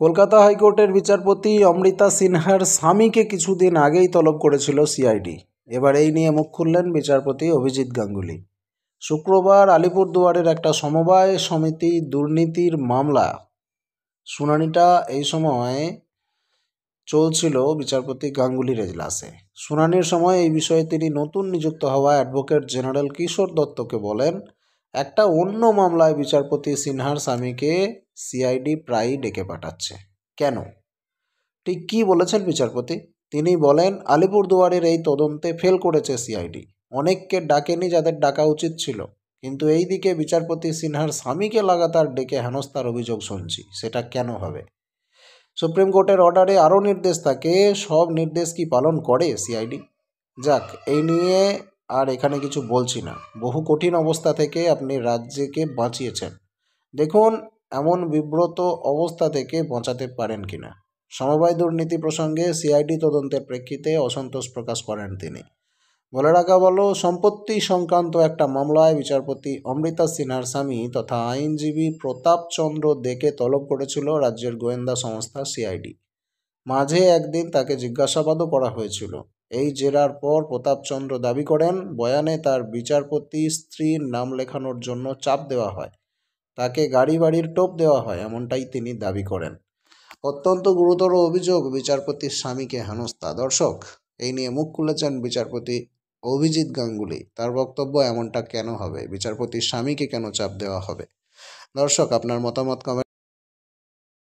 কলকাতা হাইকোর্টের বিচারপতি অমৃতা সিনহার স্বামীকে কিছুদিন আগেই তলব করেছিল সিআইডি এবার এই নিয়ে মুখ খুললেন বিচারপতি অভিজিৎ গাঙ্গুলি শুক্রবার আলিপুরদুয়ারের একটা সমবায় সমিতি দুর্নীতির মামলা শুনানিটা এই সময় চলছিল বিচারপতি গাঙ্গুলির এজলাসে শুনানির সময় এই বিষয়ে তিনি নতুন নিযুক্ত হওয়া অ্যাডভোকেট জেনারেল কিশোর দত্তকে বলেন একটা অন্য মামলায় বিচারপতি সিনহার স্বামীকে সিআইডি প্রায়ই ডেকে পাঠাচ্ছে কেন ঠিক কী বলেছেন বিচারপতি তিনি বলেন আলিপুরদুয়ারের এই তদন্তে ফেল করেছে সিআইডি অনেককে ডাকেনি যাদের ডাকা উচিত ছিল কিন্তু এই দিকে বিচারপতি সিনহার স্বামীকে লাগাতার ডেকে হেনস্থার অভিযোগ শুনছি সেটা কেন হবে সুপ্রিম কোর্টের অর্ডারে আরও নির্দেশ থাকে সব নির্দেশ কি পালন করে সিআইডি যাক এই নিয়ে আর এখানে কিছু বলছি না বহু কঠিন অবস্থা থেকে আপনি রাজ্যকে বাঁচিয়েছেন দেখুন এমন বিব্রত অবস্থা থেকে বাঁচাতে পারেন কিনা সমবায় দুর্নীতি প্রসঙ্গে সিআইডি তদন্তের প্রেক্ষিতে অসন্তোষ প্রকাশ করেন তিনি বলে রাখা বলো সম্পত্তি সংক্রান্ত একটা মামলায় বিচারপতি অমৃতা সিনহার স্বামী তথা আইনজীবী প্রতাপ চন্দ্র দেকে তলব করেছিল রাজ্যের গোয়েন্দা সংস্থা সিআইডি মাঝে একদিন তাকে জিজ্ঞাসাবাদও করা হয়েছিল এই জেরার পর প্রতাপচন্দ্র দাবি করেন বয়ানে তার বিচারপতি স্ত্রীর নাম লেখানোর জন্য চাপ দেওয়া হয় তাকে গাড়ি বাড়ির টোপ দেওয়া হয় এমনটাই তিনি দাবি করেন অত্যন্ত গুরুতর অভিযোগ বিচারপতির স্বামীকে হেনস্থা দর্শক এই নিয়ে মুখ খুলেছেন বিচারপতি অভিজিৎ গাঙ্গুলি তার বক্তব্য এমনটা কেন হবে বিচারপতির স্বামীকে কেন চাপ দেওয়া হবে দর্শক আপনার মতামত কমেন্ট